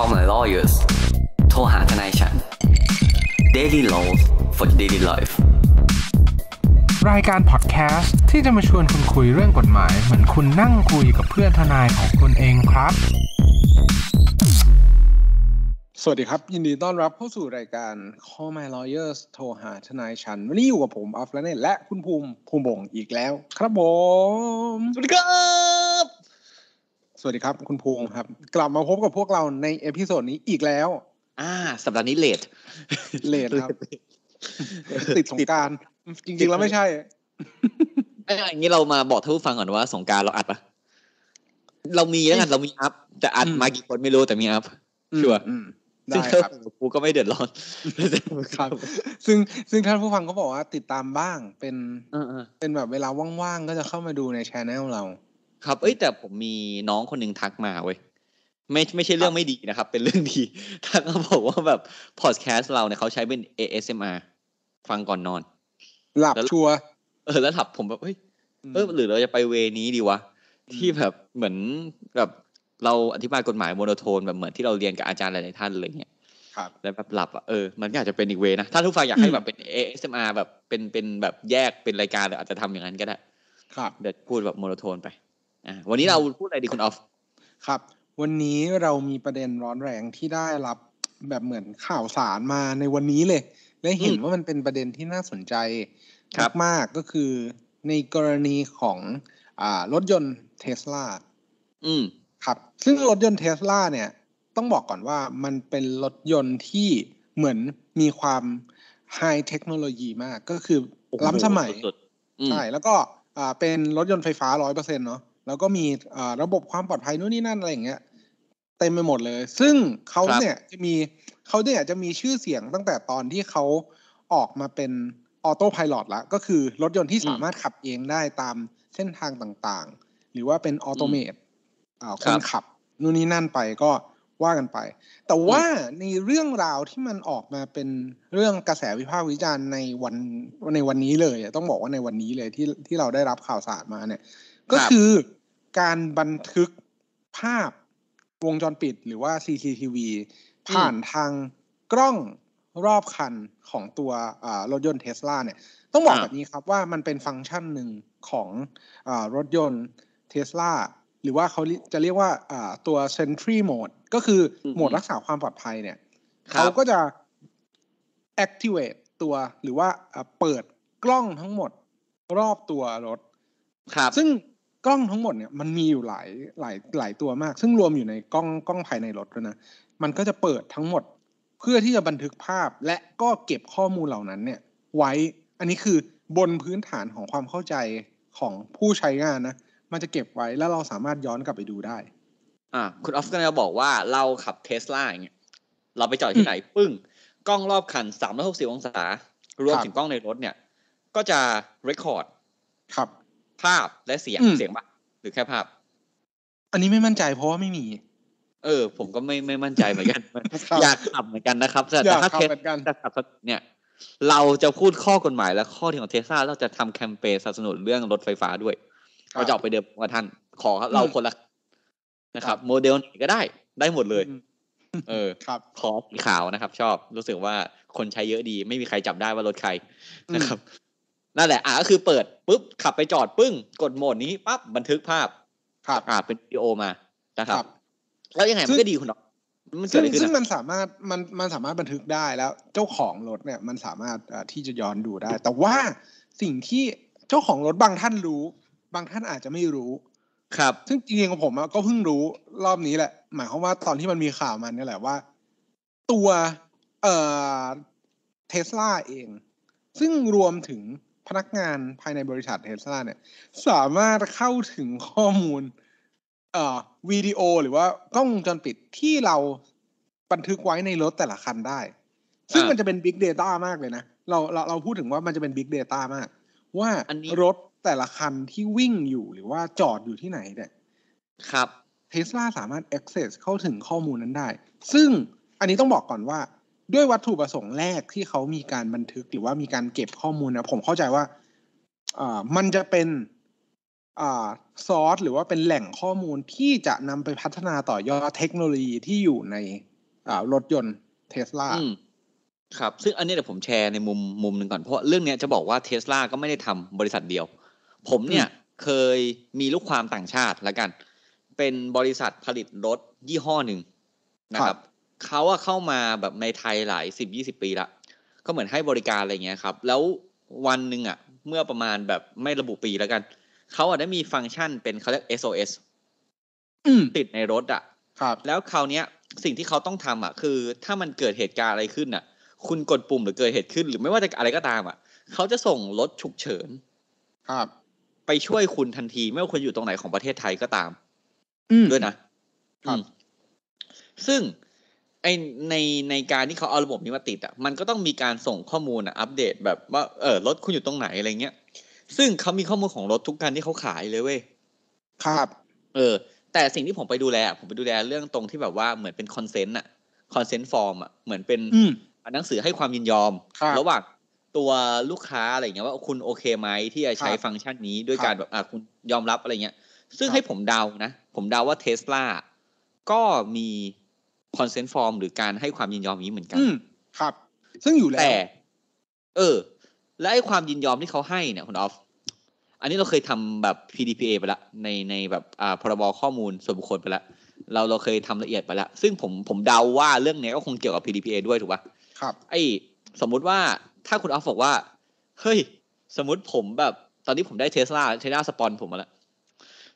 call my lawyers โทรหาทนายฉัน daily law for daily life รายการพอดแคสต์ที่จะมาชวนคุณคุยเรื่องกฎหมาย เหมือนคุณนั่งคุยกับเพื่อนทนายของคุณเองครับ สวัสดีครับ ยินดีต้อนรับเข้าสู่รายการ Call My Lawyers โทรหาทนายฉัน วันนี้อยู่กับผมอัฟแลนเนและคุณภูมิภูมิบงอีกแล้วครับผม สวัสดีครับวัสดีครับ คุณพงษ์ครับ กลับมาพบกับพวกเราในเอพิโซดนี้อีกแล้ว อ่าสัปดาห์นี้เลทเลทครับติดสงการ จริงๆแล้วไม่ใช่ไอ้อย่างนี้เรามาบอก ท่านผู้ฟังก่อนว่าสงการเราอัดปะเรามีแล้วกันเรามีอัพแต่อัดมากี่คนไม่รู้แต่มีอัพชัวร์ซึ่งรับกูก็ไม่เดือดร้อน ครับ ซึ่งซึ่ง ท่านผู้ฟังก็บอกว่าติดตามบ้าง เป็นเป็นแบบเวลาว่างๆก็จะเข้ามาดูในชแนลเราครับเอ้ยแต่ผมมีน้องคนหนึ่งทักมาเว้ยไม่ไม่ใช่เรื่องไม่ดีนะครับ เป็นเรื่องดีทักมาบอกว่าแบบพอดแคสต์เราเนี่ยเขาใช้เป็น ASMR ฟังก่อนนอนหลับชัวเออแล้วหลับผมแบบเฮ้ยเออหรือเราจะไปเวนี้ดีวะที่แบบเหมือนแบบ เราอธิบายกฎหมายโมโนโทน แบบเหมือนที่เราเรียนกับอาจารย์หลายๆท่านเลยเนี่ยครับ แล้วแบบหลับอ่ะเออ มันก็อาจจะเป็นอีกเวนะถ้าทุกฝ่ายอยากให้แบบเป็น ASMR แบบเป็นเป็นแบบแยกเป็นรายการอาจจะทำอย่างนั้นก็ได้ ครับเดี๋ยวพูดแบบโมโนโทนไปวันนี้เราพูดอะไรดีคุณออฟครับ วันนี้เรามีประเด็นร้อนแรงที่ได้รับแบบเหมือนข่าวสารมาในวันนี้เลย และเห็นว่ามันเป็นประเด็นที่น่าสนใจมากๆก็คือในกรณีของอ่ารถยนต์เทสลาอืมครับซึ่งรถยนต์เทสลาเนี่ยต้องบอกก่อนว่ามันเป็นรถยนต์ที่เหมือนมีความไฮเทคโนโลยีมากก็คือล้ำสมัยใช่แล้วก็อ่าเป็นรถยนต์ไฟฟ้าร้อยเปอร์เซ็นเนาะแล้วก็มีระบบความปลอดภัยนู่นนี่นั่นอะไรอย่างเงี้ยเต็มไปหมดเลย ซึ่งเขาเนี่ยจะมีเขาเนี่ยจะมีชื่อเสียงตั้งแต่ตอนที่เขาออกมาเป็นออโต้พายโละก็คือรถยนต์ที่สามารถขับเองได้ตามเส้นทางต่างๆ หรือว่าเป็นออโตเมตคนขับนู่นนี่นั่นไปก็ว่ากันไป แต่ว่าในเรื่องราวที่มันออกมาเป็นเรื่องกระแสวิพากษ์วิจารณ์ในวันในวันนี้เลยต้องบอกว่าในวันนี้เลยที่ที่เราได้รับข่าวสารมาเนี่ยก็คือการบันทึกภาพวงจรปิดหรือว่า CCTV ผ่านทางกล้องรอบคันของตัวรถยนต์เทสลาเนี่ยต้องบอกแบบนี้ครับว่ามันเป็นฟังก์ชันหนึ่งของอรถยนต์เทสลาหรือว่าเขาจะเรียกว่าตัว Sentry Mode ก็คือโหมดรักษาความปลอดภัยเนี่ยเขาก็จะ activate ตัวหรือว่าเปิดกล้องทั้งหมดรอบตัวรถครับซึ่งกล้องทั้งหมดเนี่ยมันมีอยู่หลายหลายหลายตัวมาก ซึ่งรวมอยู่ในกล้องกล้องภายในรถล้วนะมันก็จะเปิดทั้งหมดเพื่อที่จะบันทึกภาพและก็เก็บข้อมูลเหล่านั้นเนี่ย ไว้อันนี้คือบนพื้นฐานของความเข้าใจของผู้ใช้งานนะมันจะเก็บไว้แล้วเราสามารถย้อนกลับไปดูได้ อ่าคุณออฟก็จะบอกว่าเราขับเทสลาอย่างเงี้ยเราไปจอดที่ไหนปึ้งกล้องรอบคันสามร้อยหกสิบองศา รวมถึงกล้องในรถเนี่ย ก็จะเรคคอร์ดครับภาพและเสียงเสียงปะหรือแค่ภาพ อันนี้ไม่มั่นใจเพราะว่าไม่มี เออ ผมก็ไม่ไม่มั่นใจเหมือนกัน อยากขับเหมือนกันนะครับแต่ถ้าเคสจะขับเนี่ย เราจะพูดข้อกฎหมายและข้อที่ของเทสลาเราจะทำแคมเปญสนับสนุนเรื่องรถไฟฟ้าด้วยเราจะออกไปเดิมกับท่านขอเราคนละนะครับ โมเดลไหนก็ได้ได้หมดเลย เออครับขอสีขาวนะครับ ชอบรู้สึกว่าคนใช้เยอะดีไม่มีใครจับได้ว่ารถใครนะครับนั่นแหละ อ่ะก็คือเปิดปุ๊บขับไปจอดปึ้งกดโหมดนี้ปั๊บบันทึกภาพครับอ่าเป็นวิดีโอมานะครับ แล้วยังไงมันก็ดีคุณนมันาะซึ่งซึ่งมันสามารถมันมันสามารถบันทึกได้แล้วเจ้าของรถเนี่ยมันสามารถที่จะย้อนดูได้ แต่ว่าสิ่งที่เจ้าของรถบางท่านรู้ บางท่านอาจจะไม่รู้ ครับ ซึ่งจริงๆของผมก็เพิ่งรู้รอบนี้แหละ หมายความว่าตอนที่มันมีข่าวมันนี่แหละว่า ตัว เอ่อเทสลาเอง ซึ่งรวมถึงพนักงานภายในบริษัทเทสลาเนี่ย สามารถเข้าถึงข้อมูล เอ่อวิดีโอ หรือว่ากล้องวงจรปิดที่เราบันทึกไว้ในรถแต่ละคันได้ ซึ่งมันจะเป็น Big Data มากเลยนะเราเราเราพูดถึงว่ามันจะเป็น Big Data มาก ว่ารถแต่ละคันที่วิ่งอยู่หรือว่าจอดอยู่ที่ไหนเนี่ยครับเทสลาสามารถ access เข้าถึงข้อมูลนั้นได้ ซึ่งอันนี้ต้องบอกก่อนว่าด้วยวัตถุประสงค์แรกที่เขามีการบันทึกหรือว่ามีการเก็บข้อมูลนะผมเข้าใจว่าอ่ามันจะเป็นอ่าซอสหรือว่าเป็นแหล่งข้อมูลที่จะนำไปพัฒนาต่อยอดเทคโนโลยีที่อยู่ใน อ่ารถยนต์เทสลาครับ ซึ่งอันนี้เดี๋ยวผมแชร์ในมุมมุมหนึ่งก่อน เพราะเรื่องนี้จะบอกว่าเทสลาก็ไม่ได้ทำบริษัทเดียว ผมเนี่ยเคยมีลูกความต่างชาติละกันเป็นบริษัทผลิตรถยี่ห้อหนึ่งนะครับเขาอะเข้ามาแบบในไทยหลายสิบยี่สิบปีละก็เหมือนให้บริการอะไรเงี้ยครับ แล้ววันหนึ่งอะเมื่อประมาณแบบไม่ระบุปีแล้วกัน เขาอะได้มีฟังก์ชันเป็นเขาเรียก SOS ติดในรถอะครับ แล้วคราวเนี้ยสิ่งที่เขาต้องทำอะคือ ถ้ามันเกิดเหตุการณ์อะไรขึ้นอ่ะ คุณกดปุ่มหรือเกิดเหตุขึ้นหรือไม่ว่าจะอะไรก็ตามอะเขาจะส่งรถฉุกเฉินครับ ไปช่วยคุณทันทีไม่ว่าคุณอยู่ตรงไหนของประเทศไทยก็ตามด้วยนะซึ่งไอในในการที่เขาเอาระบบนี้มาติดอ่ะมันก็ต้องมีการส่งข้อมูลอ่ะอัปเดต แบบว่าเออรถคุณอยู่ตรงไหนอะไรเงี้ยซึ่งเขามีข้อมูลของรถทุกคันที่เขาขายเลยเว้ยครับ เออ แต่สิ่งที่ผมไปดูแลผมไปดูแล เรื่องตรงที่แบบว่าเหมือนเป็นคอนเซนต์อ่ะคอนเซนต์ฟอร์มอ่ะเหมือนเป็นหนังสือให้ความยินยอมระหว่างตัวลูกค้าอะไรเงี้ยว่าคุณโอเคไหมที่จะใช้ฟังก์ชันนี้ด้วยการแบบอ่ะคุณยอมรับอะไรเงี้ยซึ่งให้ผมเดานะ ผมเดาว่าเทสลาก็มีคอนเซนต์ฟอร์มหรือการให้ความยินยอมนี้เหมือนกันครับ ซึ่งอยู่แล้ว แต่เออ และไอ้ความยินยอมที่เขาให้เนี่ยคุณออฟ อันนี้เราเคยทำแบบ PDPA ไปละในในแบบอ่าพรบข้อมูลส่วนบุคคลไปละเราเราเคยทำละเอียดไปละซึ่งผมผมเดาว่าเรื่องนี้ก็คงเกี่ยวกับ PDPA ด้วยถูกปะครับ ไอ้สมมุติว่าถ้าคุณออฟบอกว่าเฮ้ยสมมติผมแบบ ตอนนี้ผมได้เทสลาเทสลาสปอนผมมาแล้ว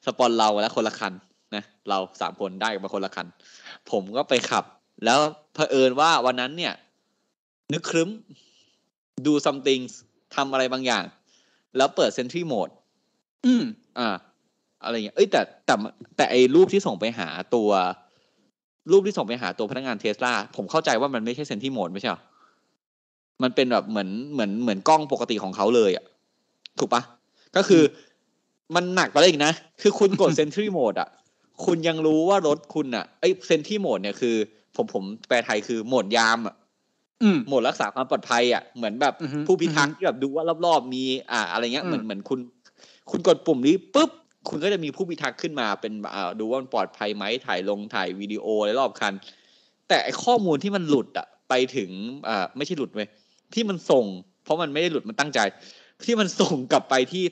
สปอนเราแล้วคนละคันนะเราสามคนได้มาคนละคันผมก็ไปขับ แล้วเผอิญว่าวันนั้นเนี่ย นึกครึ้มดูซัมติงทำอะไรบางอย่าง แล้วเปิด เซนทรีโหมดอืมอ่า อะไรอย่างเงี้ยเอ้ยแต่แต่ แต่ ไอ้ รูปที่ส่งไปหา ตัวรูปที่ส่งไปหาตัวพนักงานเทสลาผมเข้าใจว่ามันไม่ใช่เซนทรีโหมดไม่ใช่หรอมันเป็นแบบเหมือนเหมือนเหมือนกล้องปกติของเขาเลยอ่ะ ถูกปะก็คือมันหนักปเลยอีกนะคือคุณกดเซนทรีโหมดอ่ะคุณยังรู้ว่ารถคุณอ่ะไอเซนที่โหมด เนี่ยคือ ผมผมแปลไทยคือโหมดยามอ่ะโหมดรักษาความปลอดภัยอ่ะเหมือนแบบผู้พิทักษ์ที่แบบดูว่ารอบๆมี อ่า อะไรเงี้ยเหมือนเหมือนคุณ คุณกดปุ่มนี้ปุ๊บคุณก็จะมีผู้พิทักษ์ขึ้นมาเป็น อ่าดูว่ามันปลอดภัยไหมถ่ายลงถ่ายวิดีโออะไรรอบคัน แต่ไอข้อมูลที่มันหลุดอ่ะไปถึงอ่าไม่ใช่หลุดเ้ยที่มันส่ง เพราะมันไม่ได้หลุดมันตั้งใจที่มันส่งกลับไปที่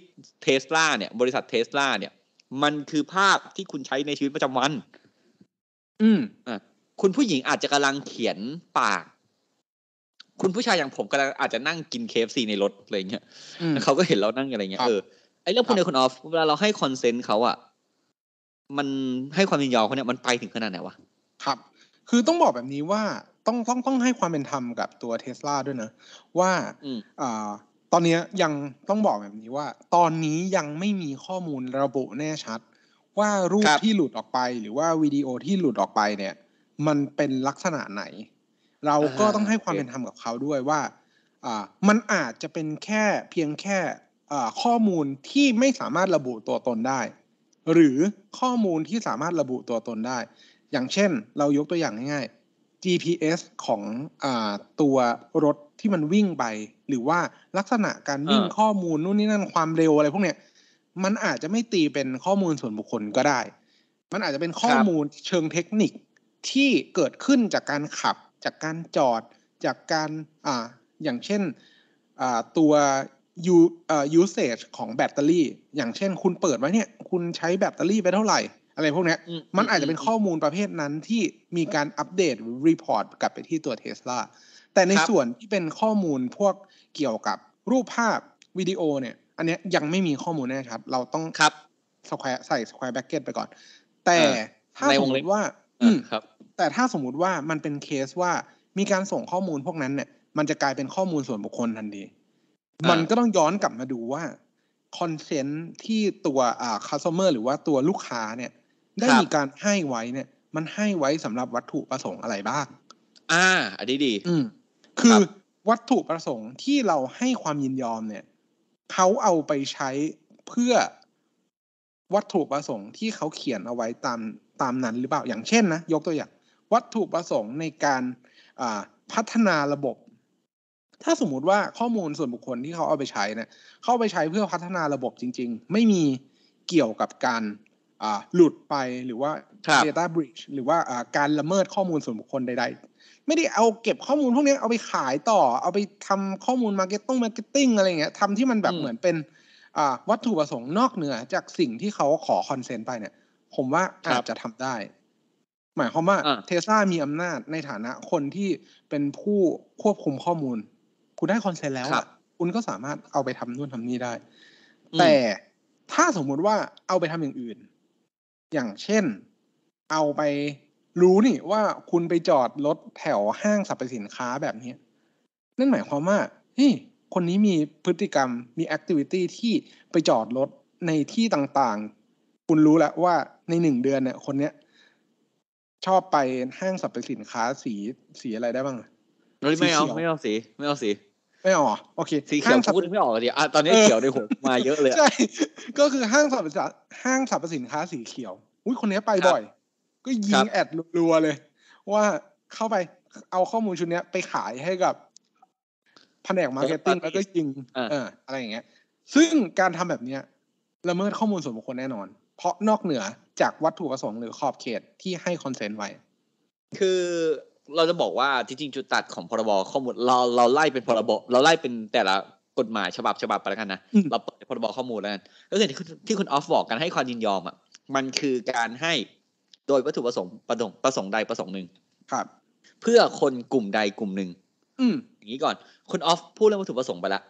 เทสลาเนี่ยบริษัทเทสลาเนี่ยมันคือภาพที่คุณใช้ในชีวิตประจำวัน อืมอ่ะคุณผู้หญิงอาจจะกำลังเขียนปาก คุณผู้ชายอย่างผมกำลังอาจจะนั่งกินเคฟซีในรถอะไรเงี้ยเขาก็เห็นเรานั่งอะไรเงี้ย เออ ไอเรื่องพวกนี้คุณออฟ เวลาเราให้คอนเซนต์เขาอะมันให้ความยินยอมเขาเนี่ยมันไปถึงขนาดไหนวะ ครับ คือต้องบอกแบบนี้ว่าต้องต้องต้องให้ความเป็นธรรมกับตัวเทสลาด้วยนะ ว่า อ่าตอนนี้ยังต้องบอกแบบนี้ว่า ตอนนี้ยังไม่มีข้อมูลระบุแน่ชัด ว่ารูปที่หลุดออกไป หรือว่าวิดีโอที่หลุดออกไปเนี่ย มันเป็นลักษณะไหน เราก็ต้องให้ความเป็นธรรมกับเขาด้วยว่า อ่ามันอาจจะเป็นแค่เพียงแค่ข้อมูลที่ไม่สามารถระบุตัวตนได้ หรือข้อมูลที่สามารถระบุตัวตนได้ อย่างเช่นเรายกตัวอย่างง่าย GPS ของอตัวรถที่มันวิ่งไปหรือว่าลักษณะการวิ่งข้อมูลนู่นนี่นั่นความเร็วอะไรพวกเนี้ยมันอาจจะไม่ตีเป็นข้อมูลส่วนบุคคลก็ได้ มันอาจจะเป็นข้อมูลเชิงเทคนิคที่เกิดขึ้นจากการขับ จากการจอดจากการอ่าอย่างเช่นอ่าตัวยูอ่ายูเซจของแบตเตอรี่ อย่างเช่น คุณเปิดไว้เนี่ยคุณใช้แบตเตอรี่ไปเท่าไหร่ อะไรพวกเนี้ยมันอาจจะเป็นข้อมูลประเภทนั้นที่มีการอัปเดตรีพอร์ตกลับไปที่ตัวเทสลาแต่ในส่วนที่เป็นข้อมูลพวกเกี่ยวกับรูปภาพ วิดีโอเนี่ย อันนี้ยังไม่มีข้อมูลแน่ชัดเราต้องครับสแควร์ใส่สแควร์แบ็กเก็ตไปก่อน แต่ถ้าสมมติว่าครับ แต่ถ้าสมมุติว่ามันเป็นเคสว่ามีการส่งข้อมูลพวกนั้นเนี่ยมันจะกลายเป็นข้อมูลส่วนบุคคลทันทีมันก็ต้องย้อนกลับมาดูว่า คอนเซนต์ที่ตัวอ่าคัสเตอร์หรือว่าตัวลูกค้าเนี่ย ได้มีการให้ไว้เนี่ย มันให้ไว้สำหรับวัตถุประสงค์อะไรบ้างอ่าอันนี้ดีอืมคือวัตถุประสงค์ที่เราให้ความยินยอมเนี่ยเขาเอาไปใช้เพื่อวัตถุประสงค์ที่เขาเขียนเอาไว้ตามตามนั้น หรือเปล่า อย่างเช่นนะ ยกตัวอย่าง วัตถุประสงค์ในการพัฒนาระบบ ถ้าสมมุติว่าข้อมูลส่วนบุคคลที่เขาเอาไปใช้เนี่ยเขาไปใช้เพื่อพัฒนาระบบจริง ๆ ไม่มีเกี่ยวกับการหลุดไปหรือว่า data breach หรือว่าการละเมิดข้อมูลส่วนบุคคลใดไม่ได้เอาเก็บข้อมูลพวกนี้เอาไปขายต่อ เอาไปทำข้อมูลมาร์เก็ตติ้งมาร์เก็ตติ้งอะไรเงี้ยทำที่มันแบบเหมือนเป็นวัตถุประสงค์นอกเหนือจากสิ่งที่เขาขอคอนเซนต์ไปเนี่ย ผมว่าอาจจะทำได้ หมายความว่า เทสลามีอำนาจในฐานะคนที่เป็นผู้ควบคุมข้อมูล คุณได้คอนเซนต์แล้วคุณก็สามารถเอาไปทำนู่นทำนี่ได้ แต่ถ้าสมมุติว่าเอาไปทำอย่างอื่น อย่างเช่นเอาไปรู้นี่ว่าคุณไปจอดรถแถวห้างสรรพสินค้าแบบนี้นั่นหมายความว่า เฮ้ยคนนี้มีพฤติกรรมมีแอคทิวิตี้ที่ไปจอดรถในที่ต่างๆ คุณรู้แล้วว่าในหนึ่งเดือนเนี่ย คนเนี้ย ชอบไปห้างสรรพสินค้าสีสีอะไรได้บ้างไม่เอาไม่เอาสี ไม่เอาสีไม่ออกโอเคสีเขียวพูดไม่ออกเลยอ่ะตอนนี้เขียวในหัวมาเยอะเลยใช่ก็คือห้างสรรพสินห้างสรรพสินค้าสีเขียวอุ้ยคนนี้ไปบ่อยก็ยิงแอดรัวเลย ว่าเข้าไปเอาข้อมูลชุดนี้ไปขายให้กับแผนกมาร์เก็ตติ้งแล้วก็ยิงออ อะไรอย่างเงี้ย ซึ่งการทำแบบเนี้ยละเมิดข้อมูลส่วนบุคคลแน่นอน เพราะนอกเหนือจากวัตถุประสงค์หรือขอบเขตที่ให้คอนเซนต์ไว้ คือเราจะบอกว่าจริงๆ จุดตัดของพรบข้อมูลเราเราไล่เป็นพรบเราไล่เป็นแต่ละกฎหมาย ฉบับฉบับไปแล้วกันนะเราเปิดพรบข้อมูลแล้วกันก็คือที่คุณออฟบอกกันให้ความยินยอมอ่ะมันคือการให้โดยวัตถุประสงค์ประสงค์ประสงค์ใดประสงค์หนึ่งครับ เพื่อคนกลุ่มใดกลุ่มหนึ่งอืมอย่างนี้ก่อน คุณออฟพูดเรื่องวัตถุประสงค์ไปละ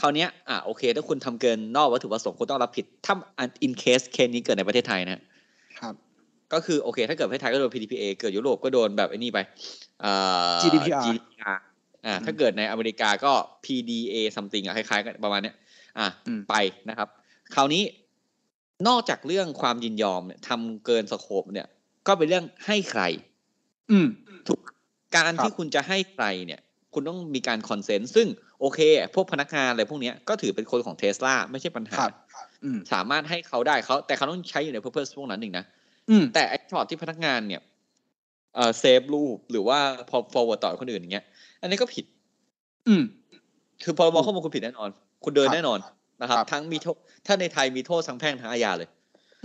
คราวนี้อ่ะ โอเค ถ้าคุณทำเกินนอกวัตถุประสงค์คุณต้องรับผิดถ้าอินเคสเคสนี้เกิดในประเทศไทยนะ ครับ ก็คือโอเค ถ้าเกิดประเทศไทยก็โดน PDPA เกิดยุโรปก็โดนแบบไอ้นี่ไป GDPR อ่าถ้าเกิดในอเมริกาก็ PDA something อ่ะคล้ายๆกันประมาณเนี้ย อ่าไปนะครับ คราวนี้นอกจากเรื่องความยินยอมเนี่ยทำเกินสโคปเนี่ย ก็เป็นเรื่องให้ใคร อืมทุกการที่คุณจะให้ใครเนี่ย คุณต้องมีการคอนเซนต์ ซึ่งโอเค พวกพนักงานอะไรพวกนี้ก็ถือเป็นคนของเทสลาไม่ใช่ปัญหาสามารถให้เขาได้เขาแต่เขาต้องใช้อยู่ในเพอร์เพสพวกนั้นหนึ่งนะแต่ไอ้ช็อตที่พนักงานเนี่ย เออเซฟรูปหรือว่าพอ์เวิร์ดต่อคนอื่นอย่างเงี้ย อันนี้ก็ผิด อืมคือพรบข้อมูลคุณผิดแน่นอนคุณเดินแน่นอนนะครับรบทั้งมีโทษถ้าในไทยมีโทษทางแพ่งทางอาญาเลย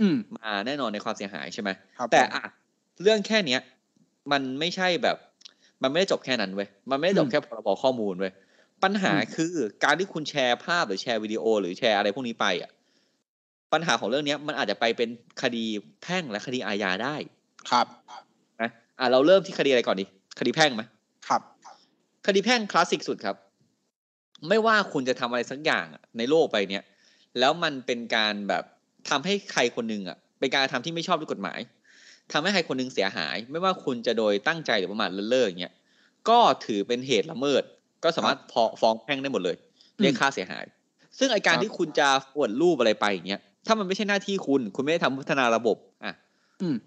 อืมาแน่นอนในความเสียหายใช่ไหมแต่อ่ะเรื่องแค่เนี้ย มันไม่ใช่แบบ มันไม่ได้จบแค่นั้นเว้ยมันไม่ได้จบแค่พรบข้อมูลเว้ยปัญหาคือ การที่คุณแชร์ภาพ หรือแชร์วิดีโอหรือแชร์อะไรพวกนี้ไปอ่ะปัญหาของเรื่องเนี้ย มันอาจจะไปเป็นคดีแพ่งและคดีอาญาได้ครับนะอ่ะเราเริ่มที่คดีอะไรก่อนดี คดีแพ่งไหมครับ คดีแพ่งคลาสสิกสุดครับไม่ว่าคุณจะทำอะไรสักอย่างในโลกไปเนี่ยแล้วมันเป็นการแบบทำให้ใครคนหนึ่งอ่ะเป็นการทำที่ไม่ชอบด้วยกฎหมาย ทำให้ใครคนหนึ่งเสียหาย ไม่ว่าคุณจะโดยตั้งใจหรือประมาทเลิะเล่ออย่างเงี้ย ก็ถือเป็นเหตุละเมิด ก็สามารถพอฟ้องแพ่งได้หมดเลย เรียกค่าเสียหาย ซึ่งไอการที่คุณจะอวดรูปอะไรไปอย่างเงี้ยถ้ามันไม่ใช่หน้าที่คุณคุณไม่ได้ทำพัฒนาระบบ อ่ะ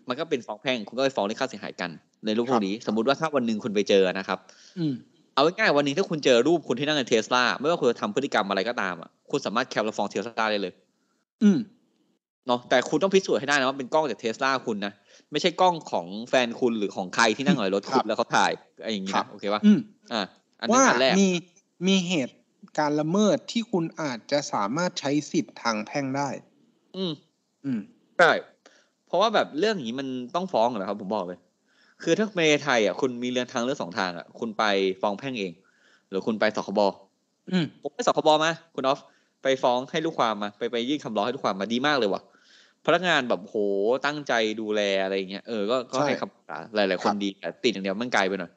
มันก็เป็นฟ้องแพ่งคุณก็ไปฟ้องเรียกค่าเสียหายกัน ในรูปพวกนี้ สมมติว่าถ้าวันหนึ่งคุณไปเจอนะครับ อืเอาง่ายๆวันนี้ถ้าคุณเจอรูปคุณที่นั่งในเทสลาไม่ว่าคุณจะทำพฤติกรรมอะไรก็ตามอ่ะคุณสามารถแคปและฟองเทสลาได้เลย อืมเนาะแต่คุณต้องพิสูจน์ให้ได้นะว่าเป็นกล้องจากเทสลาคุณนะไม่ใช่กล้องของแฟนคุณหรือของใครที่นั่งอยู่ในรถคุณแล้วเขาถ่ายอะไรอย่างเงี้ยโอเคป่ะอ่าอันนี้อันแรกมีมีเหตุการละเมิดที่คุณอาจจะสามารถใช้สิทธิ์ทางแพ่งได้ อืมอืมใช่เพราะว่าแบบเรื่องนี้มันต้องฟ้องเหรอครับผมบอกเลยคือถ้าในไทยอ่ะคุณมีเรือนทางเลือกสองทางอ่ะ คุณไปฟ้องแพ่งเองหรือคุณไปสคบผมไปสคบมาคุณออฟไปฟ้องให้ลูกความมา ไปไปยื่นคำร้องให้ลูกความมาดีมากเลยว่ะพนักงานแบบโหตั้งใจดูแลอะไรเงี้ยเออก็ก็ให้คำปรึกษาหลายๆคนดีแต่ติดอย่างเดียวมันไกลไปหน่อย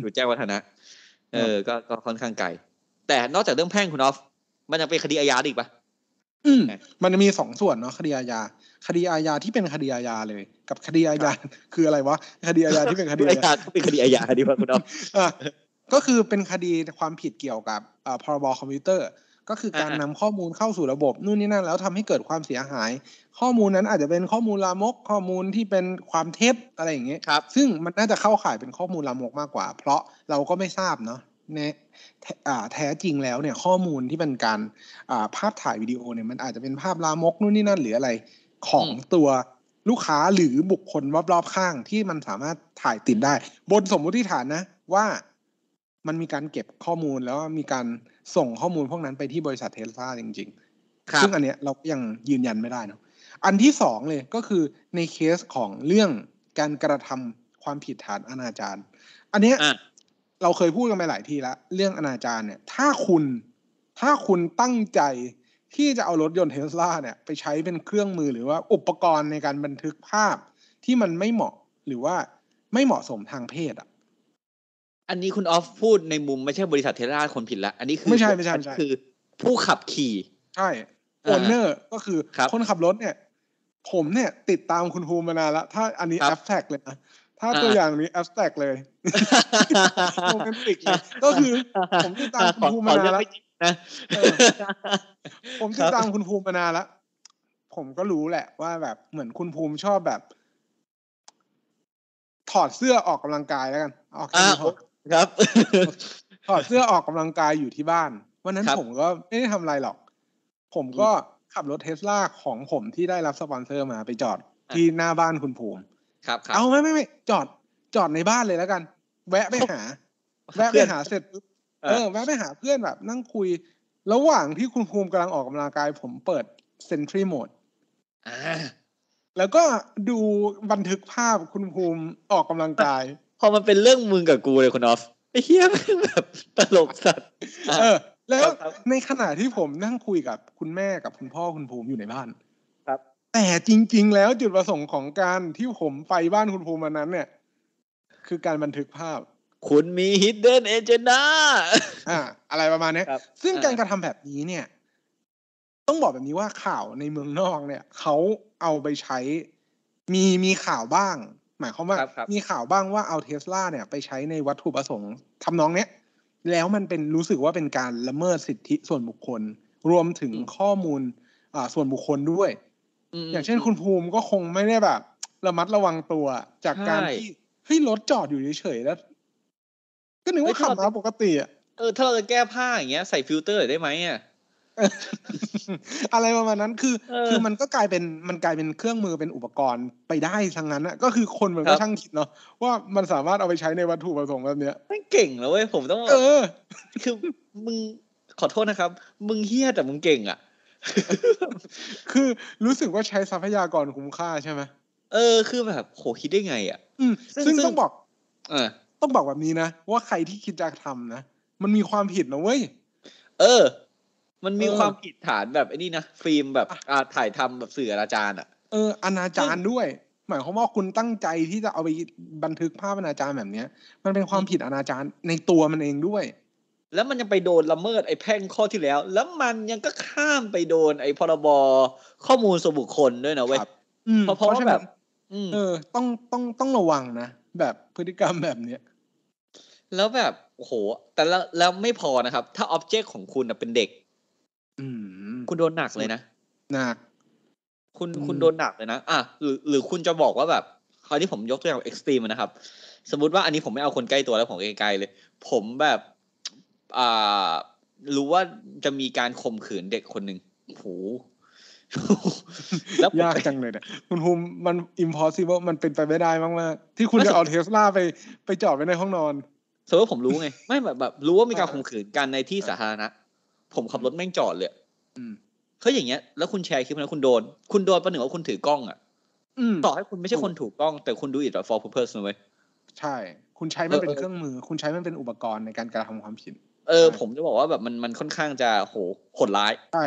อยู่แจ้งวัฒนะ เออก็ก็ค่อนข้างไกลแต่นอกจากเรื่องแพ่งคุณออฟ มันยังเป็นคดีอาญาอีกปะมันมีสองส่วนเนาะคดีอาญาคดีอาญาที่เป็นคดีอาญาเลย กับคดีอาญาคืออะไรวะคดีอาญาที่เป็นคดีอาญาก็เป็นคดีอาญาดีว่าคุณอ๊อก็คือเป็นคดีความผิดเกี่ยวกับพรบคอมพิวเตอร์ก็คือการนำข้อมูลเข้าสู่ระบบนู่นนี่นั่นแล้วทำให้เกิดความเสียหาย ข้อมูลนั้นอาจจะเป็นข้อมูลลามกข้อมูลที่เป็นความเท็จอะไรอย่างเงี้ยครับ ซึ่งมันน่าจะเข้าข่ายเป็นข้อมูลลามกมากกว่า เพราะเราก็ไม่ทราบเนาะเนี่ยแท้จริงแล้วเนี่ยข้อมูลที่เป็นการภาพถ่ายวิดีโอเนี่ยมันอาจจะเป็นภาพลามกนู่นนี่นั่นหรืออะไรของตัวลูกค้าหรือบุคคลรอบๆข้าง ที่มันสามารถถ่ายติดได้ บนสมมุติฐานนะ ว่ามันมีการเก็บข้อมูลแล้วมีการส่งข้อมูลพวกนั้น ไปที่บริษัทเทสลาจริงๆซึ่งอันเนี้ยเรายังยืนยันไม่ได้นะอันที่สองเลยก็คือในเคสของเรื่องการกระทำ ความผิดฐานอนาจารอันเนี้ยเราเคยพูดกันไปหลายทีแล้วเรื่องอนาจารเนี่ย ถ้าคุณ ถ้าคุณตั้งใจที่จะเอารถยนต์เทสลาเนี่ยไปใช้เป็นเครื่องมือหรือว่าอุปกรณ์ในการบันทึกภาพที่มันไม่เหมาะหรือว่าไม่เหมาะสมทางเพศอ่ะ อันนี้คุณออฟพูดในมุมไม่ใช่บริษัทเทสลาคนผิดละอันนี้คือไม่ใช่ไม่ใช่ใชคือผู้ขับขี่ใช่โอนเนอร์ก็คือคคนขับรถเนี่ย ผมเนี่ย ติดตามคุณภูมิมานานละ ถ้าอันนี้แอฟแท็กเลยนะถ้าตัวอย่างนี้แอฟแท็กเลยโรแมนติกเลยก็คือผมติดตามคุณภูมิมานานแล้วนะผมติดตามคุณภูมิมานานละผมก็รู้แหละ ว่า แบบเหมือนคุณภูมิชอบแบบ ถอดเสื้อออกกำลังกายแล้วกันออกครับ ถอดเสื้อออกกำลังกายอยู่ที่บ้านวันนั้นผมก็ไม่ได้ทำอะไรหรอก ผมก็ขับรถเทสลาของผมที่ได้รับสปอนเซอร์มาไปจอด ที่ หน้าบ้านคุณภูมิครับเอาไม่ไม่ไม่จอดจอดในบ้านเลยแล้วกัน แวะไปหาแวะไปหาเสร็จเออแวะไปหาเพื่อนแบบนั่งคุยระหว่างที่คุณภูมิกำลังออกกำลังกาย ผมเปิดเซนทรีโหมดแล้วก็ดูบันทึกภาพคุณภูมิออกกำลังกาย พอมันเป็นเรื่องมึงกับกูเลยคุณออฟไอ้เฮี้ยแบบตลกสัตว์เออ แล้วในขณะที่ผมนั่งคุยกับคุณแม่กับคุณพ่อคุณภูมิอยู่ในบ้าน ครับแต่จริง ๆ แล้วจุดประสงค์ของการที่ผมไปบ้านคุณภูมิวันนั้นเนี่ย คือการบันทึกภาพคุณมีฮิดเดนเอเจนดาอ่าอะไรประมาณนี้ ซึ่งการกระทำแบบนี้เนี่ย ต้องบอกแบบนี้ว่าข่าวในเมืองนอกเนี่ยเขาเอาไปใช้มีมีข่าวบ้าง หมายความว่ามีข่าวบ้างว่าเอาเทสลาเนี่ย ไปใช้ในวัตถุประสงค์ทำนองเนี้ยแล้วมันเป็นรู้สึกว่าเป็นการละเมิดสิทธิส่วนบุคคล รวมถึงข้อมูลอ่าส่วนบุคคลด้วยอย่างเช่นคุณภูมิก็คงไม่ได้แบบระมัดระวังตัวจากการที่เฮ้ยรถจอดอยู่เฉยๆแล้วก็นึกว่าขับมาปกติอ่ะเออ ถ้าเราจะแก้ผ้าอย่างเงี้ย ใส่ฟิลเตอร์ได้ไหมอ่ะอะไรประมาณนั้นคือคือมันก็กลายเป็นมันกลายเป็นเครื่องมือเป็นอุปกรณ์ไปได้ทั้งนั้นอะก็คือคนมันก็ช่างคิดเนาะว่ามันสามารถเอาไปใช้ในวัตถุประสงค์แบบเนี้ยม่เก่งเลยผมต้อง เออ คือมึงขอโทษนะครับ มึงเฮี้ยแต่มึงเก่งอะคือรู้สึกว่าใช้ทรัพยากรคุ้มค่าใช่ไหมเออคือแบบโหคิดได้ไง อ่ะซึ่งต้องบอกต้องบอกแบบนี้นะว่าใครที่คิดจะทำนะมันมีความผิดนะเว้ยเออ มันมีความผิดฐานแบบไอ้นี่นะฟิล์มแบบอ่าถ่ายทำแบบสื่ออาจารอ่ะเอออนาจาร์ด้วย หมายความว่าคุณตั้งใจที่จะเอาไปบันทึกภาพอนาจาร์แบบเนี้ยมันเป็นความผิดอนาจาร์ในตัวมันเองด้วย แล้วมันยังไปโดนละเมิดไอ้แพ่งข้อที่แล้ว แล้วมันยังก็ข้ามไปโดน ไอ้พรบข้อมูลส่วนบุคคลด้วยนะเว้ยเพราะเพราะแบบเออ ต้องต้องต้องระวังนะแบบพฤติกรรมแบบเนี้ยแล้วแบบโอ้โห แต่แล้วแล้วไม่พอนะครับ ถ้าอ็อบเจกต์ของคุณเป็นเด็ก อืมคุณโดนหนักเลยนะ หนัก คุณ คุณโดนหนักเลยนะอ่ะหรือ หรือ คุณจะบอกว่าแบบ คราวนี้ผมยกตัวอย่างเอ็กซ์ตรีมนะครับ สมมติว่าอันนี้ผมไม่เอาคนใกล้ตัวแล้วผมไกลๆเลย ผมแบบ อ่า รู้ว่าจะมีการข่มขืนเด็กคนหนึ่งโหแล้วยากจังเลยเนี่ยคุณภูมิมัน impossible มันเป็นไปไม่ได้มากๆที่คุณจะเอาเทสลาไป ไปจอดไว้ในห้องนอนสซอร์ผมรู้ไง ไม่แบบแบบ รู้ว่ามีการข่มขืนกันในที่สาธารณะผมขับรถแม่งจอดเลยเขาอย่างเงี้ยแล้วคุณแชร์คลิปนะ้คุณโดน คุณโดนประหนึ่งว่าคุณถือกล้อง อ่ะต่อให้คุณไม่ใช่คนถูกกล้องแต่คุณดูอิดฟอร์เพอร์เพสเว้ยใช่ คุณใช้มันเป็นเครื่องมือ คุณใช้มันเป็นอุปกรณ์ในการกระทำความผิดเออ ผมจะบอกว่าแบบมันมันค่อนข้างจะโหโหดร้ายใช่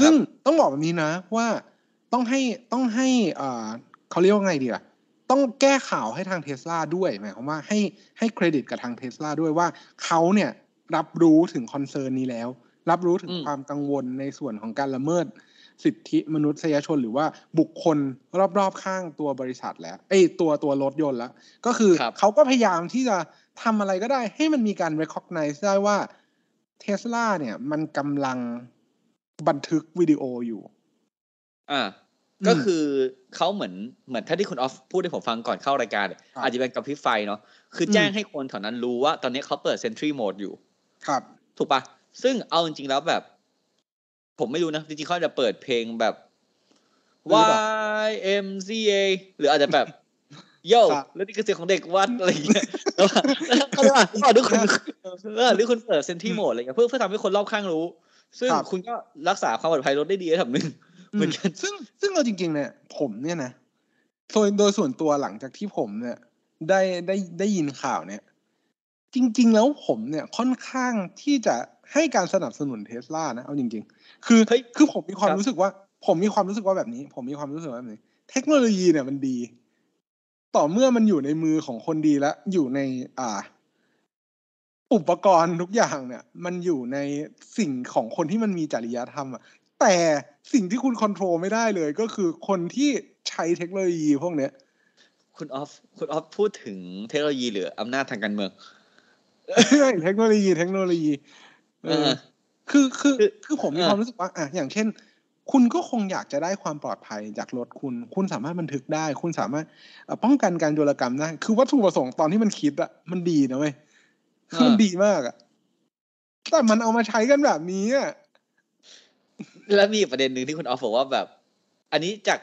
ซึ่งต้องบอกแบบนี้นะ ว่าต้องให้ต้องให้อ่าเขาเรียกว่าไงดีอะต้องแก้ข่าวให้ทางเทสลาด้วยหมายความว่าให้ ให้เครดิตกับทางเทสลาด้วยว่าเขาเนี่ยรับรู้ถึงคอนเซิร์นนี้แล้ว รับรู้ถึงความกังวลในส่วนของการละเมิด สิทธิมนุษยชน หรือว่าบุคคลรอบๆ ข้างตัวบริษัทแล้วเอ้ตัวตัวรถยนต์แล้วก็คือคเขาก็พยายามที่จะทำอะไรก็ได้ให้มันมีการ recognize ได้ว่าเทสลาเนี่ยมันกำลังบันทึก วิดีโออยู่ อ่า ก็คือเขาเหมือนเหมือนถ้าที่คุณออฟพูดให้ผมฟังก่อนเข้ารายการ อาจจะเป็นกับพิไฟ เนาะ คือแจ้งให้คนแถวนั้นรู้ว่าตอนนี้เขาเปิดเซนทรีโหมดอยู่ ครับ ถูกปะซึ่งเอาจริงๆแล้วแบบ ผมไม่รู้นะ จริงๆเขาจะเปิดเพลงแบบ Y M C A หรืออาจจะแบบโย่แล้วนี่คือเสียงของเด็กวัดอะไรอย่างเงี้ยแล้วก็ว่าหรือคุณหรือคุณเปิดเซนทีโหมดอะไรเงี้ยเพื่อเพื่อทำให้คนรอบข้างรู้ซึ่งคุณก็รักษาความปลอดภัยรถได้ดีระดับหนึ่งเหมือนกันซึ่งซึ่งเราจริงๆเนี่ย ผมเนี่ยนะโดยโดยส่วนตัวหลังจากที่ผมเนี่ย ได้ได้ได้ยินข่าวเนี่ยจริง ๆ แล้วผมเนี่ยค่อนข้างที่จะให้การสนับสนุนเทสลานะเอาจริง ๆ คือคือผมมีความรู้สึกว่า ผมมีความรู้สึกว่าแบบนี้ ผมมีความรู้สึกว่าแบบนี้ เทคโนโลยีเนี่ยมันดี ต่อเมื่อมันอยู่ในมือของคนดีแล้วอยู่ในอ่าอุปกรณ์ทุกอย่างเนี่ย มันอยู่ในสิ่งของคนที่มันมีจริยธรรมอ่ะแต่สิ่งที่คุณควบคุมไม่ได้เลย ก็คือคนที่ใช้เทคโนโลยีพวกเนี้ย คุณออฟคุณออฟพูดถึงเทคโนโลยีหรืออำนาจทางการเมืองเทคโนโลยี เทคโนโลยีคือ คือคือผมมีความรู้สึกว่าอ่ะอย่างเช่น คุณก็คงอยากจะได้ความปลอดภัยจากรถคุณ คุณสามารถบันทึกได้ คุณสามารถ ป้องกันการโจรกรรมได้คือวัตถุประสงค์ตอนที่มันคิดอะมันดีนะเว้ยคือมันดีมากอะแต่มันเอามาใช้กันแบบนี้อะแล้วมีประเด็นหนึ่งที่คุณออฟบอกว่าแบบ อันนี้จาก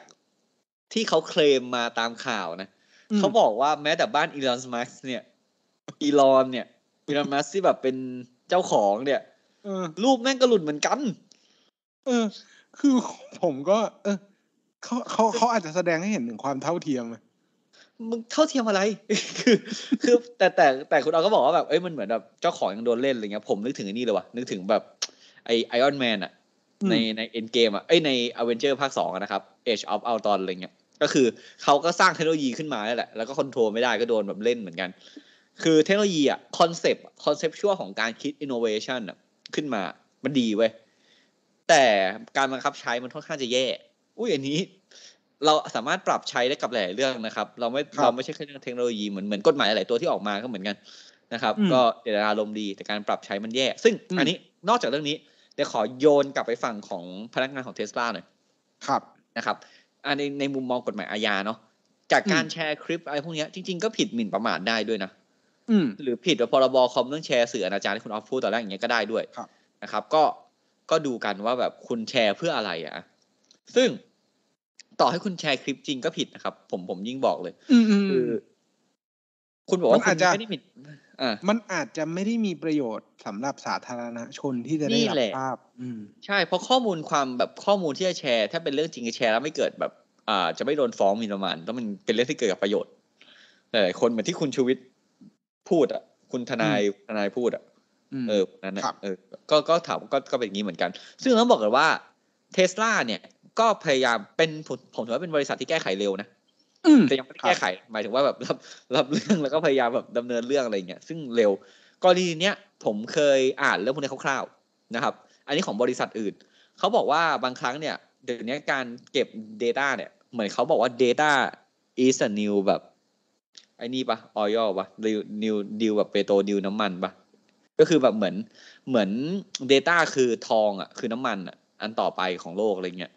ที่เขาเคลมมาตามข่าวนะ เขาบอกว่าแม้แต่บ้านอีลอนมัสเนี่ย อีลอน เนี่ย อีลอนมัสที่แบบเป็นเจ้าของเนี่ย รูปแม่งก็หลุดเหมือนกัน เออ คือผมก็ เออเขาเขาเขาอาจจะแสดงให้เห็นถึงความเท่าเทียมอมึงเท่าเทียมอะไรคือคือแต่แต่แต่คุณเอาก็บอกว่าแบบเอ้ยมันเหมือนแบบเจ้าของยังโดนเล่นอะไรเงี้ยผมนึกถึงไอ้นี่เลยว่ะนึกถึงแบบไอไอออนแมนอะในในเอ็นเกมอะเอ้ยในอเวนเจอร์ภาคสองนะครับเอชออฟเอาตอนอะไรเงี้ย ก็คือเขาก็สร้างเทคโนโลยีขึ้นมาแล้วแหละแล้วก็คอนโทรลไม่ได้ก็โดนแบบเล่นเหมือนกัน คือเทคโนโลยีอะคอนเซปต์คอนเซปชั่วของการคิดอินโนเวชันอะขึ้นมามันดีเว้ยแต่การบังคับใช้มันค่อนข้างจะแย่อุ้ยอันนี้เราสามารถปรับใช้ได้กับหลายเรื่องนะครับ เราไม่เราไม่ใช่แค่เรื่องเทคโนโลยีเหมือนเหมือนกฎหมายหลายตัวที่ออกมาก็เหมือนกันนะครับ ก็เจตนารมณ์ดีแต่การปรับใช้มันแย่ ซึ่งอันนี้นอกจากเรื่องนี้เดี๋ยวขอโยนกลับไปฝั่งของพนักงานของเทสลาหน่อยครับนะครับ อันในในมุมมองกฎหมายอาญาเนาะจากการแชร์คลิปอะไรพวกนี้จริงๆก็ผิดหมิ่นประมาทได้ด้วยนะหรือผิดพรบคอมเรื่องแชร์สื่ออาจารย์ที่คุณออฟพูดตอนแรกอย่างเงี้ยก็ได้ด้วยนะครับ ก็ก็ดูกันว่าแบบคุณแชร์เพื่ออะไรอ่ะซึ่งต่อให้คุณแชร์คลิปจริงก็ผิดนะครับ ผมผมยิ่งบอกเลยคือ คุณบอกว่าคุณไม่ได้ผิดมันอาจจะไม่ได้มีประโยชน์สำหรับสาธารณชนที่จะได้รับภาพใช่เพราะข้อมูลความแบบข้อมูลที่จะแชร์ถ้าเป็นเรื่องจริงจะแชร์แล้ว ไม่เกิดแบบอ่า จะไม่โดนฟ้องมีประมาณต้องมันเป็นเรื่องที่เกิดกับประโยชน์หลายคนเหมือนที่คุณชูวิทย์พูด อ่ะ คุณทนายทนายพูดอ่ะเออนั่นนะเออ ก็ก็ถามก็ก็เป็นอย่างนี้เหมือนกัน ซึ่งต้องบอกเลยว่าเทสลาเนี่ยก็พยายามเป็นผมถือว่าเป็นบริษัทที่แก้ไขเร็วนะแต่ยังไม่ได้แก้ไข หมายถึงว่าแบบรับรับเรื่องแล้วก็พยายามแบบดำเนินเรื่องอะไรเงี้ย ซึ่งเร็วกรณีเนี้ยผมเคยอ่านเรื่องพวกนี้คร่าวๆนะครับ อันนี้ของบริษัทอื่น เขาบอกว่าบางครั้งเนี่ย เดี๋ยวนี้การเก็บ Data เนี่ย เหมือนเขาบอกว่า Data is a new แบบไอ้นี่ปะออยล์ปะนิวดิวแบบเปโตรดิวน้ำมันปะก็คือแบบเหมือนเหมือน Data คือทองอ่ะคือน้ำมันอ่ะอันต่อไปของโลกอะไรเงี้ย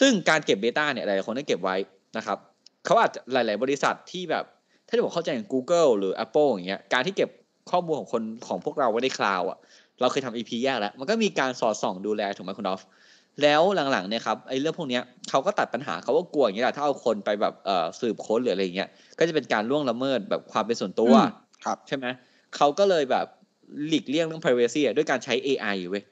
ซึ่งการเก็บเบต้า เนี่ยหลายคนได้เก็บไว้นะครับเขาอาจจะหลาย ๆ บริษัทที่แบบ ถ้าจะบอกเข้าใจอย่าง Google หรือ Apple อย่างเงี้ยการที่เก็บข้อมูลของคนของพวกเราไว้ในคลาวอ่ะ เราเคยทำ EP แยกแล้ว มันก็มีการสอดส่องดูแลถูกไหมคุณดอฟ แล้วหลัง ๆ เนี่ยครับไอ้เรื่องพวกนี้ยเขาก็ตัดปัญหาเขาก็กลัวอย่างเงี้ยแหละถ้าเอาคนไปแบบเอ่อสืบค้นหรืออะไรเงี้ยก็จะเป็นการล่วงละเมิดแบบความเป็นส่วนตัวครับ ใช่ไหมเขาก็เลยแบบหลีกเลี่ยงเรื่อง privacy ด้วยการใช้ AI อยู่เว้ย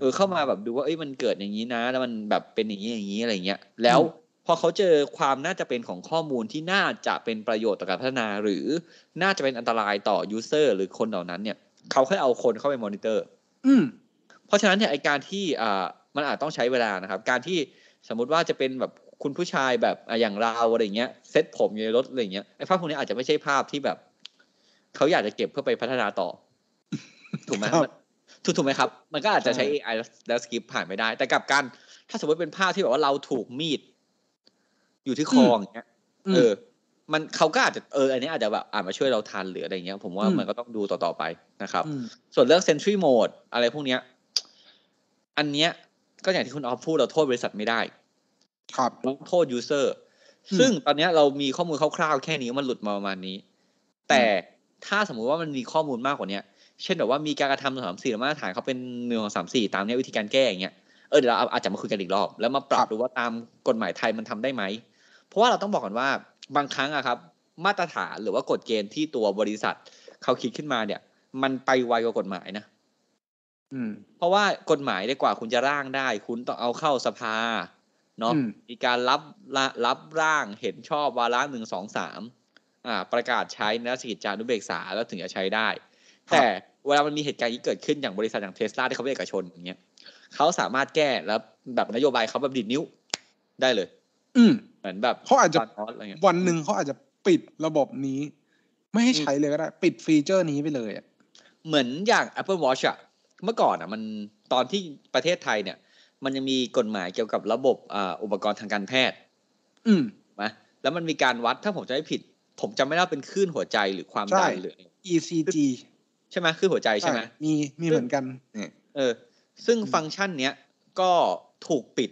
เออเข้ามาแบบดูว่าเอ้ยมันเกิดอย่างนี้นะ แล้วมันแบบเป็นอย่างนี้อย่างนี้อะไรเงี้ย แล้วพอเขาเจอความน่าจะเป็นของข้อมูลที่น่าจะเป็นประโยชน์ต่อการพัฒนา หรือน่าจะเป็นอันตรายต่อยูเซอร์หรือคนเหล่านั้นเนี่ยเขาค่อยเอาคนเข้าไปมอนิเตอร์ อืมเพราะฉะนั้นเนี่ยไอการที่อ่ามันอาจต้องใช้เวลานะครับ การที่สมมุติว่าจะเป็นแบบคุณผู้ชายแบบอย่างเราอะไรเงี้ยเซ็ตผมอยู่ในรถอะไรเงี้ยไอภาพพวกนี้อาจจะไม่ใช่ภาพที่แบบเขาอยากจะเก็บเพื่อไปพัฒนาต่อถูกไหมถูกถูกไหมครับ มันก็อาจจะใช้ AI แล้วสกิปผ่านไม่ได้ แต่กับการ ถ้าสมมติเป็นภาพที่แบบว่าเราถูกมีด อยู่ที่คออย่างเงี้ย เออ มันเขาก็อาจจะเออ อันนี้อาจจะแบบอ่ามาช่วยเราทานหรืออะไรเงี้ย ผมว่ามันก็ต้องดูต่ออไปนะครับ ส่วนเรื่อง Sentry Mode อะไรพวกเนี้ย อันเนี้ยก็อย่างที่คุณออฟพูดเราโทษบริษัทไม่ได้ ครับโทษยูเซอร์ซึ่งตอนนี้เรามีข้อมูลคร่าวๆแค่นี้มันหลุดมาประมาณนี้ แต่ถ้าสมมุติว่ามันมีข้อมูลมากกว่าเนี้ยเช่นแบบว่า มีการกระทำหนงสามสี่มาตรฐานเขาเป็นหนึ่งสามสี่ตามนี้วิธีการแก้อย่างเงี้ยเออเดี๋ยวเราอาจจะมาคุยกันอีกรอบแล้วมาปรับดูว่าตามกฎหมายไทยมันทำได้ไหมเพราะว่าเราต้องบอกก่อนว่าบางครั้งอะครับ มาตรฐานหรือว่ากฎเกณฑ์ที่ตัวบริษัทเขาคิดขึ้นมาเนี่ย มันไปไวกว่ากฎหมายนะเพราะว่ากฎหมายได้กว่าคุณจะร่างได้ คุณต้องเอาเข้าสภาเนาะมีการรับรับร่างเห็นชอบวาระหนึ่งสองสามอ่า ประกาศใช้นะสกิจจานุเบกษา แล้วถึงจะใช้ได้ แต่เวลามันมีเหตุการณ์นี้เกิดขึ้นอย่างบริษัทอย่างเทสลาที่เขาเป็นเอกชนอย่างเงี้ยเขาสามารถแก้แล้วแบบนโยบายเขาแบบดีดนิ้วได้เลย อืเหมือนแบบเขาอาจจะวันหนึ่งเขาอาจจะปิดระบบนี้ ไม่ให้ใช้เลยก็ได้ ปิดฟีเจอร์นี้ไปเลยอะเหมือนอย่าง Apple Watch อะเมื่อก่อนอะมันตอนที่ประเทศไทยเนี่ย มันยังมีกฎหมายเกี่ยวกับระบบอุปกรณ์ทางการแพทย์ อืมนะแล้วมันมีการวัดถ้าผมจะไม่ผิดผมจำไม่ได้เป็นคลื่นหัวใจหรือความดันหรือ ECG ใช่ไหมคือหัวใจใช่ไหมมีมีเหมือนกันเออ ซึ่งฟังก์ชันเนี้ย ก็ถูกปิด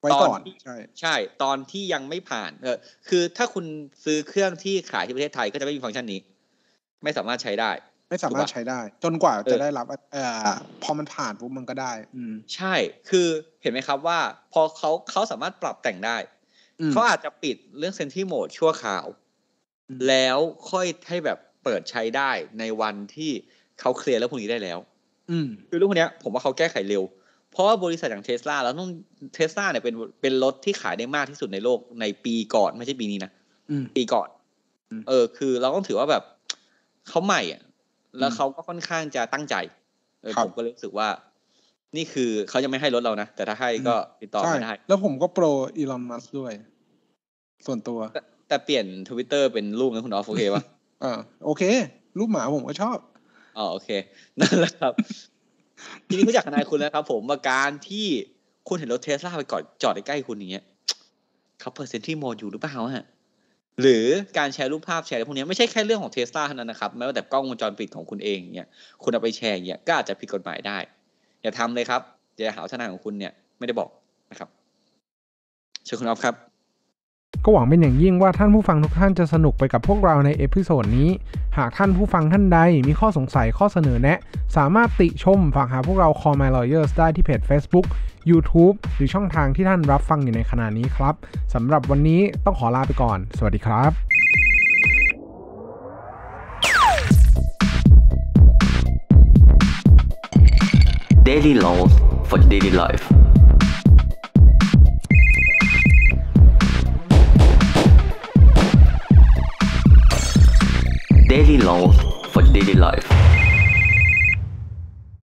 ไว้ก่อนใช่ใช่ ตอนที่ยังไม่ผ่าน เออ คือถ้าคุณซื้อเครื่องที่ขายที่ประเทศไทยก็จะไม่มีฟังก์ชันนี้ ไม่สามารถใช้ได้ ไม่สามารถใช้ได้จนกว่าจะได้รับเอ่อพอมันผ่านปุ๊บมันก็ได้อใช่ คือเห็นไหมครับว่าพอเขาเขาสามารถปรับแต่งได้เขาอาจจะปิดเรื่องเซนที่โหมดชั่วคราว แล้วค่อยให้แบบเปิดใช้ได้ในวันที่เขาเคลียร์แล้วพวกนี้ได้แล้ว อืคือเรื่องพวกนี้ผมว่าเขาแก้ไขเร็ว เพราะว่าบริษัทอย่างเทสลาแล้วต้องเทสลาเนี่ยเป็นเป็นรถที่ขายได้มากที่สุดในโลก ในปีก่อนไม่ใช่ปีนี้นะปีก่อนเออ คือ เราต้องถือว่าแบบเขาใหม่อ่ะแล้วเขาก็ค่อนข้างจะตั้งใจเออผมก็รู้สึกว่า นี่คือเขายังไม่ให้รถเรานะแต่ถ้าให้ก็ติดต่อไม่ได้แล้วผมก็โปรอีลอนมัสด้วย ส่วนตัว แต่เปลี่ยนทวิตเตอร์เป็นรูปนะคุณออฟโอเควะอ่าโอเค รูปหมาผมก็ชอบอ๋อโอเค นั่นแหละครับทีนี้รู้จักนายคุณแล้วครับผมว่าการที่คุณเห็นรถเทสลาไปก่อนจอดใกล้คุณอย่างเงี้ยเขาเปอร์เซ็นที่มดอยู่หรือเปล่าฮะหรือการแชร์รูปภาพแชร์อะไรพวกนี้ไม่ใช่แค่เรื่องของเทสลาเท่านั้นนะครับแม้ว่าแต่กล้องวงจรปิดของคุณเองเนี่ยคุณเอาไปแชร์เนี่ยก็อาจจะผิดกฎหมายได้ อย่าทำเลยครับอย่าหาทนายของคุณเนี่ย ไม่ได้บอกนะครับเชิญคุณออฟครับก็หวังเป็นอย่างยิ่งว่าท่านผู้ฟังทุกท่านจะสนุกไปกับพวกเราในเอพิโซดนี้ หากท่านผู้ฟังท่านใดมีข้อสงสัยข้อเสนอแนะ สามารถติชมฝากหาพวกเรา Call My Lawyers ได้ที่เพจ Facebook YouTube หรือช่องทางที่ท่านรับฟังอยู่ในขณะนี้ครับสำหรับวันนี้ต้องขอลาไปก่อน สวัสดีครับ daily laws for daily life. Daily Law for Daily Life.